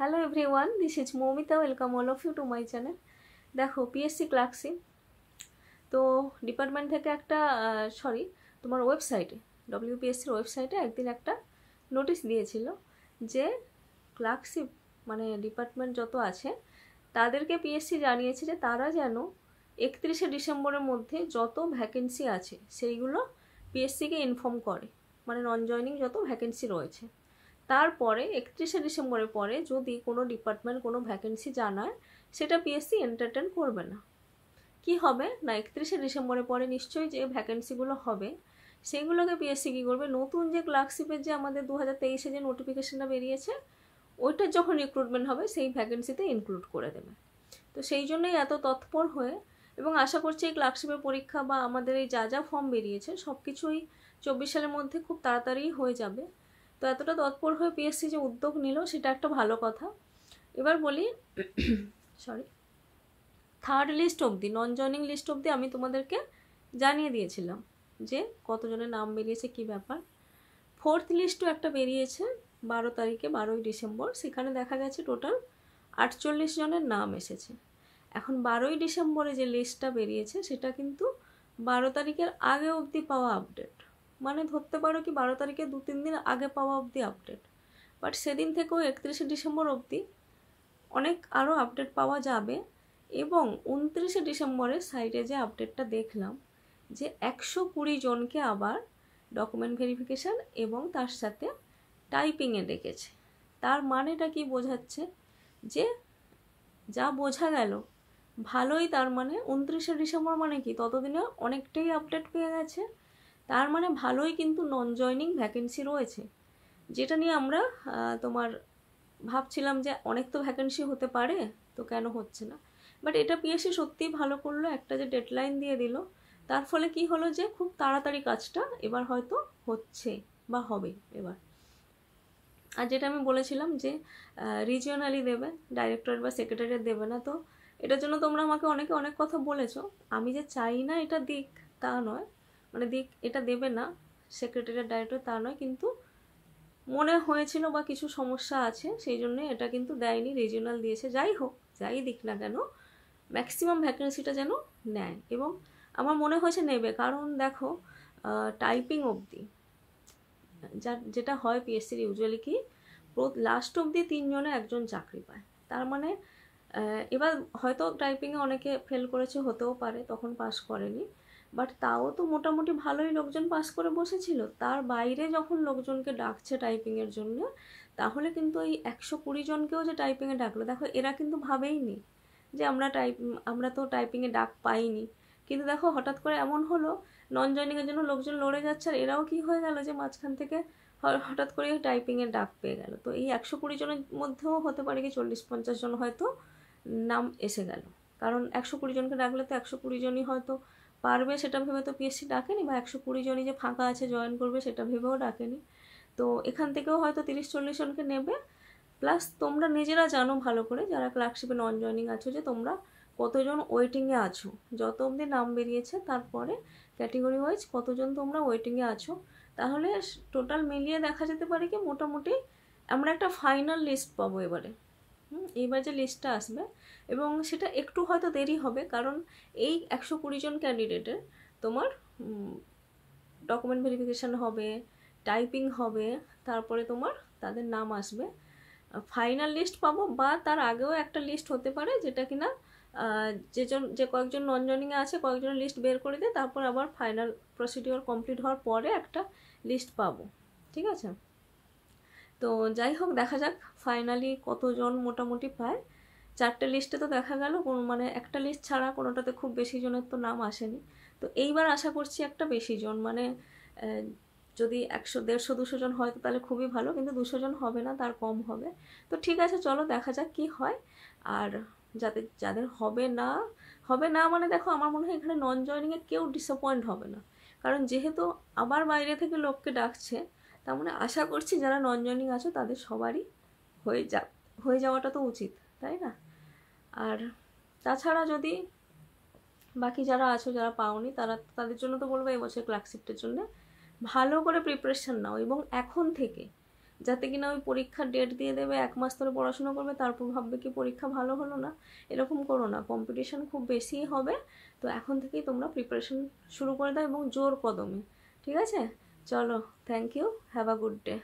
hello everyone this is Moumita welcome all of you to my channel দেখো PSC clerkship তো department থেকে একটা sorry তোমার ওয়েবসাইটে ডব্লিউপিএসসির ওয়েবসাইটে একদিন একটা নোটিশ দিয়েছিল যে ক্লার্কশিপ মানে ডিপার্টমেন্ট যত আছে তাদেরকে পিএসসি জানিয়েছে যে তারা যেন একত্রিশে ডিসেম্বরের মধ্যে যত ভ্যাকেন্সি আছে সেইগুলো পিএসসিকে ইনফর্ম করে মানে নন জয়নিং যত ভ্যাকেন্সি রয়েছে তারপরে একত্রিশে ডিসেম্বরের পরে যদি কোনো ডিপার্টমেন্ট কোনো ভ্যাকেন্সি জানায় সেটা পিএসসি এন্টারটেন করবে না কি হবে না একত্রিশে ডিসেম্বরের পরে নিশ্চয়ই যে ভ্যাকেন্সিগুলো হবে সেগুলোকে পিএসসি কী করবে নতুন যে ক্লার্কশিপের যে আমাদের দু হাজার তেইশে যে নোটিফিকেশানটা বেরিয়েছে ওইটার যখন রিক্রুটমেন্ট হবে সেই ভ্যাকেন্সিতে ইনক্লুড করে দেবে তো সেই জন্যই এত তৎপর হয়ে এবং আশা করছি এই ক্লার্কশিপের পরীক্ষা বা আমাদের এই যা যা ফর্ম বেরিয়েছে সব কিছুই চব্বিশ সালের মধ্যে খুব তাড়াতাড়ি হয়ে যাবে তো এতটা তৎপর হয়ে পিএসসি যে উদ্যোগ নিল সেটা একটা ভালো কথা এবার বলি সরি থার্ড লিস্ট অবধি নন জয়নিং লিস্ট অবধি আমি তোমাদেরকে জানিয়ে দিয়েছিলাম যে কতজনের নাম বেরিয়েছে কি ব্যাপার ফোর্থ লিস্টও একটা বেরিয়েছে বারো তারিখে বারোই ডিসেম্বর সেখানে দেখা গেছে টোটাল আটচল্লিশ জনের নাম এসেছে এখন বারোই ডিসেম্বরে যে লিস্টটা বেরিয়েছে সেটা কিন্তু বারো তারিখের আগে অবধি পাওয়া আপডেট মানে ধরতে পারো কি বারো তারিখে দু তিন দিন আগে পাওয়া অবধি আপডেট বাট সেদিন থেকেও একত্রিশে ডিসেম্বর অবধি অনেক আরও আপডেট পাওয়া যাবে এবং উনত্রিশে ডিসেম্বরের সাইটে যে আপডেটটা দেখলাম যে একশো কুড়ি জনকে আবার ডকুমেন্ট ভেরিফিকেশান এবং তার সাথে টাইপিংয়ে ডেকেছে তার মানেটা কি বোঝাচ্ছে যে যা বোঝা গেল ভালোই তার মানে উনত্রিশে ডিসেম্বর মানে কি ততদিনে অনেকটাই আপডেট পেয়ে গেছে তার মানে ভালোই কিন্তু নন জয়নিং ভ্যাকেন্সি রয়েছে যেটা নিয়ে আমরা তোমার ভাবছিলাম যে অনেক তো ভ্যাকেন্সি হতে পারে তো কেন হচ্ছে না বাট এটা পিএসসি সত্যিই ভালো করলো একটা যে ডেডলাইন দিয়ে দিল তার ফলে কি হলো যে খুব তাড়াতাড়ি কাজটা এবার হয়তো হচ্ছে বা হবে এবার আর যেটা আমি বলেছিলাম যে রিজিওনালি দেবে ডাইরেক্টর বা সেক্রেটারি দেবে না তো এটার জন্য তোমরা আমাকে অনেকে অনেক কথা বলেছো আমি যে চাই না এটা দিক তা নয় মানে দিক এটা দেবে না সেক্রেটারিয়ার ডাইরেক্টর তা নয় কিন্তু মনে হয়েছিল বা কিছু সমস্যা আছে সেই জন্য এটা কিন্তু দেয়নি রিজিওনাল দিয়েছে যাই হোক যাই দিক না কেন ম্যাক্সিমাম ভ্যাকেন্সিটা যেন নেয় এবং আমার মনে হয়েছে নেবে কারণ দেখো টাইপিং অবধি যা যেটা হয় পিএসসির ইউজুয়ালি কি লাস্ট অবধি তিনজনে একজন চাকরি পায় তার মানে এবার হয়তো টাইপিংয়ে অনেকে ফেল করেছে হতেও পারে তখন পাস করেনি বাট তাও তো মোটামুটি ভালোই লোকজন পাস করে বসেছিল তার বাইরে যখন লোকজনকে ডাকছে টাইপিংয়ের জন্য তাহলে কিন্তু এই একশো কুড়ি জনকেও যে টাইপিংয়ে ডাকলো দেখো এরা কিন্তু ভাবেই নি যে আমরা টাইপ আমরা তো টাইপিংয়ে ডাক পাইনি কিন্তু দেখো হঠাৎ করে এমন হলো নন জয়নিংয়ের জন্য লোকজন লড়ে যাচ্ছে আর এরাও কি হয়ে গেল যে মাঝখান থেকে হঠাৎ করে টাইপিংয়ের ডাক পেয়ে গেল তো এই একশো কুড়ি জনের মধ্যেও হতে পারে কি চল্লিশ পঞ্চাশ জন হয়তো নাম এসে গেল কারণ একশো কুড়ি জনকে ডাকলে তো একশো কুড়ি জনই হয়তো পারবে সেটা ভেবে তো পিএসসি ডাকেনি বা একশো কুড়ি জনই যে ফাঁকা আছে জয়েন করবে সেটা ভেবেও ডাকেনি তো এখান থেকেও হয়তো তিরিশ চল্লিশ জনকে নেবে প্লাস তোমরা নিজেরা জানো ভালো করে যারা ক্লার্কশিপে নন জয়নিং আছো যে তোমরা কতজন ওয়েটিংয়ে আছো যত অবধি নাম বেরিয়েছে তারপরে ক্যাটেগরি ওয়াইজ কতজন তোমরা ওয়েটিংয়ে আছো তাহলে টোটাল মিলিয়ে দেখা যেতে পারে কি মোটামুটি আমরা একটা ফাইনাল লিস্ট পাবো এবারে এইবার যে লিস্টটা আসবে এবং সেটা একটু হয়তো দেরি হবে কারণ এই একশো কুড়ি জন ক্যান্ডিডেটের তোমার ডকুমেন্ট ভেরিফিকেশান হবে টাইপিং হবে তারপরে তোমার তাদের নাম আসবে ফাইনাল লিস্ট পাবো বা তার আগেও একটা লিস্ট হতে পারে যেটা কিনা যেজন যে কয়েকজন নন জয়নিংয়ে আছে কয়েকজনের লিস্ট বের করে দিয়ে তারপর আবার ফাইনাল প্রসিডিওর কমপ্লিট হওয়ার পরে একটা লিস্ট পাবো ঠিক আছে তো যাই হোক দেখা যাক ফাইনালি কতজন মোটামুটি পায় চারটে লিস্টে তো দেখা গেল মানে একটা লিস্ট ছাড়া কোনোটাতে খুব বেশি জনের তো নাম আসেনি তো এইবার আশা করছি একটা বেশি জন মানে যদি একশো দেড়শো দুশো জন হয় তো তাহলে খুবই ভালো কিন্তু দুশো জন হবে না তার কম হবে তো ঠিক আছে চলো দেখা যাক কি হয় আর যাদের যাদের হবে না হবে না মানে দেখো আমার মনে হয় এখানে নন জয়নিংয়ে কেউ ডিসঅ্যাপয়েন্ট হবে না কারণ যেহেতু আবার বাইরে থেকে লোককে ডাকছে তার মানে আশা করছি যারা নন জয়নিং আছো তাদের সবারই হয়ে যা হয়ে যাওয়াটা তো উচিত তাই না আর তাছাড়া যদি বাকি যারা আছো যারা পাওনি তারা তাদের জন্য তো বলবো এবছর ক্লাকশিপটের জন্য ভালো করে প্রিপারেশান নাও এবং এখন থেকে যাতে কিনা ওই পরীক্ষার ডেট দিয়ে দেবে এক মাস ধরে পড়াশোনা করবে তারপর ভাববে কি পরীক্ষা ভালো হলো না এরকম করো না কম্পিটিশান খুব বেশি হবে তো এখন থেকেই তোমরা প্রিপারেশান শুরু করে দাও এবং জোর কদমে ঠিক আছে চলো thank you have a good day